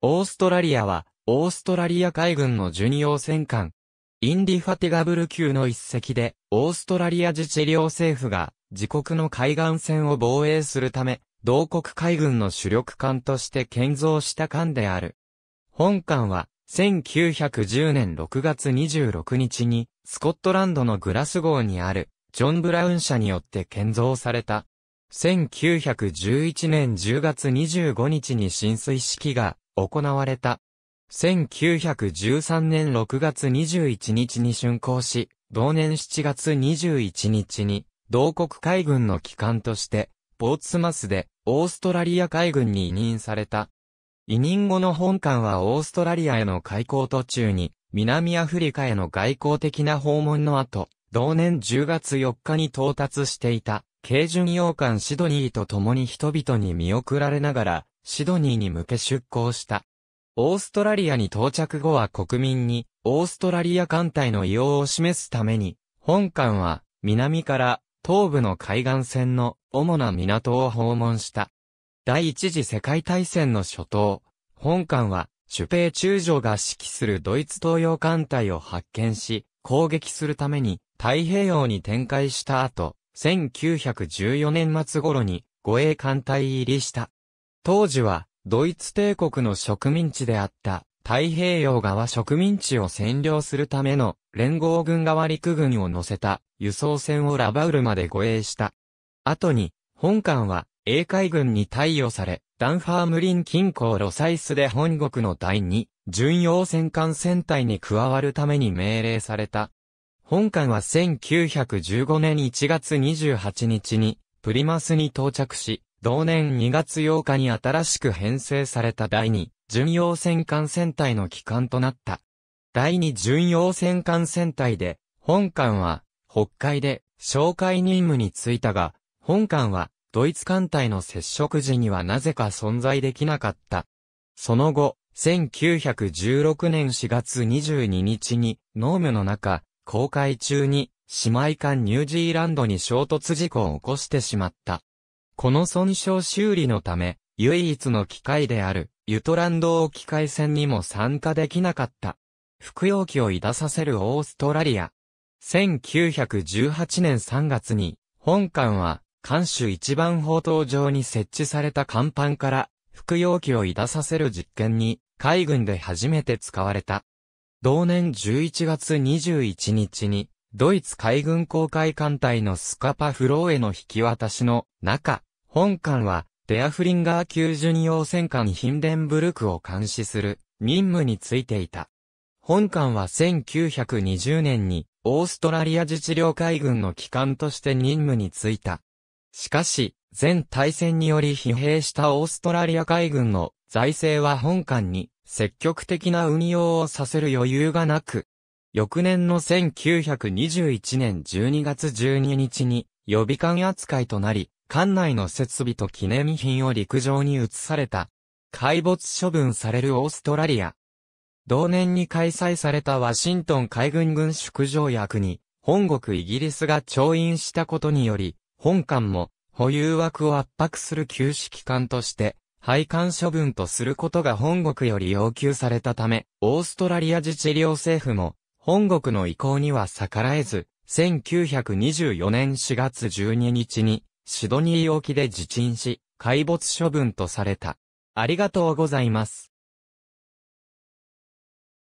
オーストラリアは、オーストラリア海軍の巡洋戦艦、インディファティガブル級の一隻で、オーストラリア自治領政府が、自国の海岸線を防衛するため、同国海軍の主力艦として建造した艦である。本艦は、1910年6月26日に、スコットランドのグラス号にある、ジョン・ブラウン社によって建造された。1911年10月25日に浸水式が行われた。1913年6月21日に竣工し、同年7月21日に、同国海軍の機関として、ポーツマスで、オーストラリア海軍に委任された。委任後の本館はオーストラリアへの開港途中に、南アフリカへの外交的な訪問の後、同年10月4日に到達していた、軽巡洋艦シドニーと共に人々に見送られながら、シドニーに向け出港した。オーストラリアに到着後は国民に、オーストラリア艦隊の異様を示すために、本艦は、南から東部の海岸線の主な港を訪問した。第一次世界大戦の初頭、本艦は、主兵中将が指揮するドイツ東洋艦隊を発見し、攻撃するために太平洋に展開した後、1914年末頃に護衛艦隊入りした。当時は、ドイツ帝国の植民地であった、太平洋側植民地を占領するための連合軍側陸軍を乗せた輸送船をラバウルまで護衛した。後に、本艦は英海軍に貸与され、ダンファームリン近郊ロサイスで本国の第二、巡洋戦艦戦隊に加わるために命令された。本艦は1915年1月28日にプリマスに到着し、同年2月8日に新しく編成された第2巡洋戦艦戦隊の機関となった。第2巡洋戦艦戦隊で、本艦は北海で紹介任務に就いたが、本艦はドイツ艦隊の接触時にはなぜか存在できなかった。その後、1916年4月22日に、ノームの中、公開中に、姉妹艦ニュージーランドに衝突事故を起こしてしまった。この損傷修理のため、唯一の機械である、ユトランド沖海戦にも参加できなかった。服用機を抱させるオーストラリア。1918年3月に、本館は、艦首一番砲塔上に設置された甲板から、服用機を抱させる実験に、海軍で初めて使われた。同年11月21日に、ドイツ海軍航海艦隊のスカパフローへの引き渡しの中、本艦は、デアフリンガー級巡洋戦艦ヒンデンブルクを監視する任務についていた。本艦は1920年にオーストラリア自治領海軍の機関として任務に就いた。しかし、全大戦により疲弊したオーストラリア海軍の財政は本艦に積極的な運用をさせる余裕がなく、翌年の1921年12月12日に予備艦扱いとなり、艦内の設備と記念品を陸上に移された。海没処分されるオーストラリア。同年に開催されたワシントン海軍軍縮条約に、本国イギリスが調印したことにより、本艦も保有枠を圧迫する旧式艦として、配管処分とすることが本国より要求されたため、オーストラリア自治領政府も、本国の意向には逆らえず、1924年4月12日に、シドニー沖で自沈し、海没処分とされた。ありがとうございます。